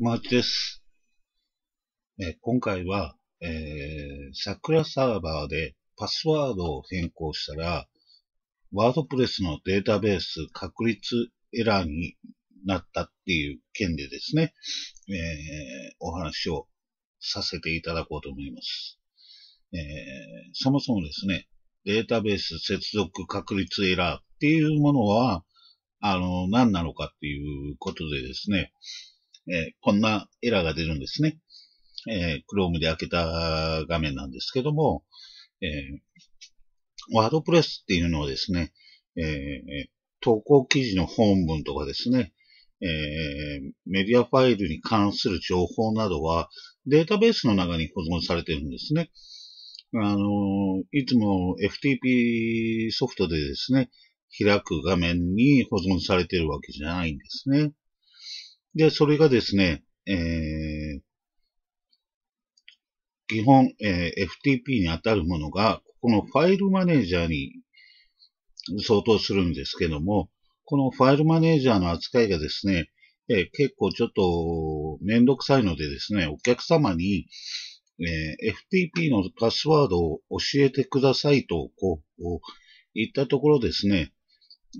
マーチです。え今回は、えー、桜サーバーでパスワードを変更したら、ワードプレスのデータベース確率エラーになったっていう件でですね、えー、お話をさせていただこうと思います。えー、そもそもですね、データベース接続確率エラーっていうものは、あの、何なのかっていうことでですね、えー、こんなエラーが出るんですね。えー、Chrome で開けた画面なんですけども、えー、WordPress っていうのはですね、えー、投稿記事の本文とかですね、えー、メディアファイルに関する情報などはデータベースの中に保存されてるんですね。あの、いつも FTP ソフトでですね、開く画面に保存されてるわけじゃないんですね。で、それがですね、えー、基本、えー、FTP に当たるものが、このファイルマネージャーに相当するんですけども、このファイルマネージャーの扱いがですね、えー、結構ちょっとめんどくさいのでですね、お客様に、えー、FTP のパスワードを教えてくださいと、こう、言ったところですね、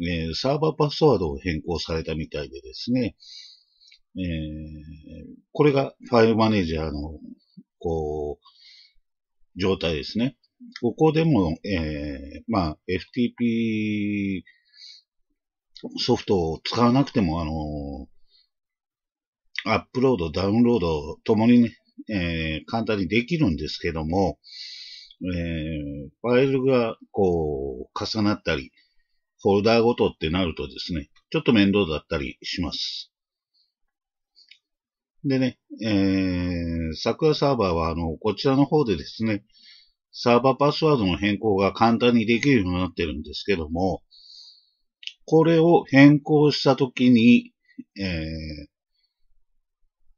えー、サーバーパスワードを変更されたみたいでですね、えー、これがファイルマネージャーの、こう、状態ですね。ここでも、えー、まあ、FTP ソフトを使わなくても、あのアップロード、ダウンロードともにね、えー、簡単にできるんですけども、えファイルが、こう、重なったり、フォルダーごとってなるとですね、ちょっと面倒だったりします。でね、えー、桜サーバーは、あの、こちらの方でですね、サーバーパスワードの変更が簡単にできるようになってるんですけども、これを変更したときに、えー、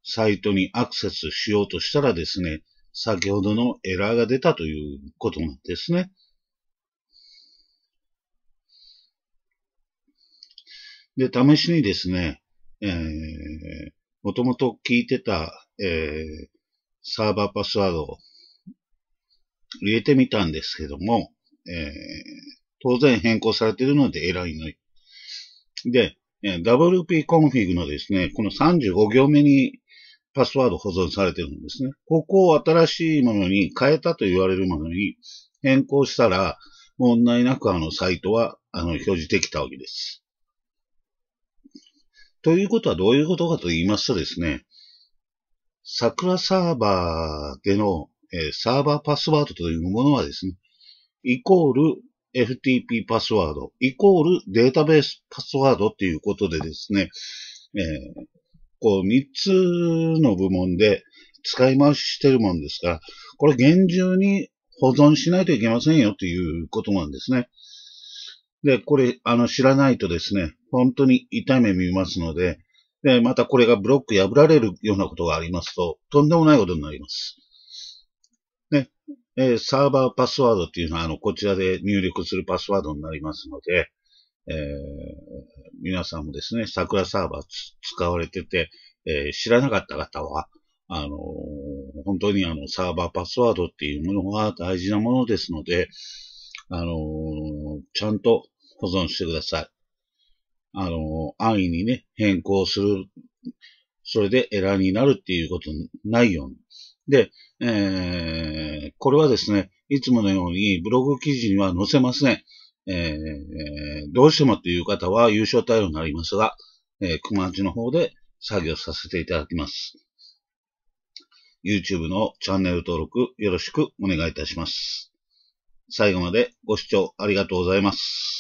サイトにアクセスしようとしたらですね、先ほどのエラーが出たということなんですね。で、試しにですね、えー、もともと聞いてた、えー、サーバーパスワードを入れてみたんですけども、えー、当然変更されているのでエラーになで、え wp-config のですね、この35行目にパスワード保存されてるんですね。ここを新しいものに変えたと言われるものに変更したら、問題なくあのサイトはあの表示できたわけです。ということはどういうことかと言いますとですね、桜サーバーでの、えサーバーパスワードというものはですね、イコール FTP パスワード、イコールデータベースパスワードっていうことでですね、えー、こう3つの部門で使い回ししてるもんですから、これ厳重に保存しないといけませんよっていうことなんですね。で、これ、あの、知らないとですね、本当に痛め見ますので、で、またこれがブロック破られるようなことがありますと、とんでもないことになります。ね、えー、サーバーパスワードっていうのは、あの、こちらで入力するパスワードになりますので、えー、皆さんもですね、桜サーバー使われてて、えー、知らなかった方は、あの本当にあの、サーバーパスワードっていうものは大事なものですので、あのちゃんと保存してください。あの、安易にね、変更する、それでエラーになるっていうことないように。で、えー、これはですね、いつものようにブログ記事には載せません。えー、どうしてもという方は優勝対応になりますが、えー、熊八の方で作業させていただきます。YouTube のチャンネル登録よろしくお願いいたします。最後までご視聴ありがとうございます。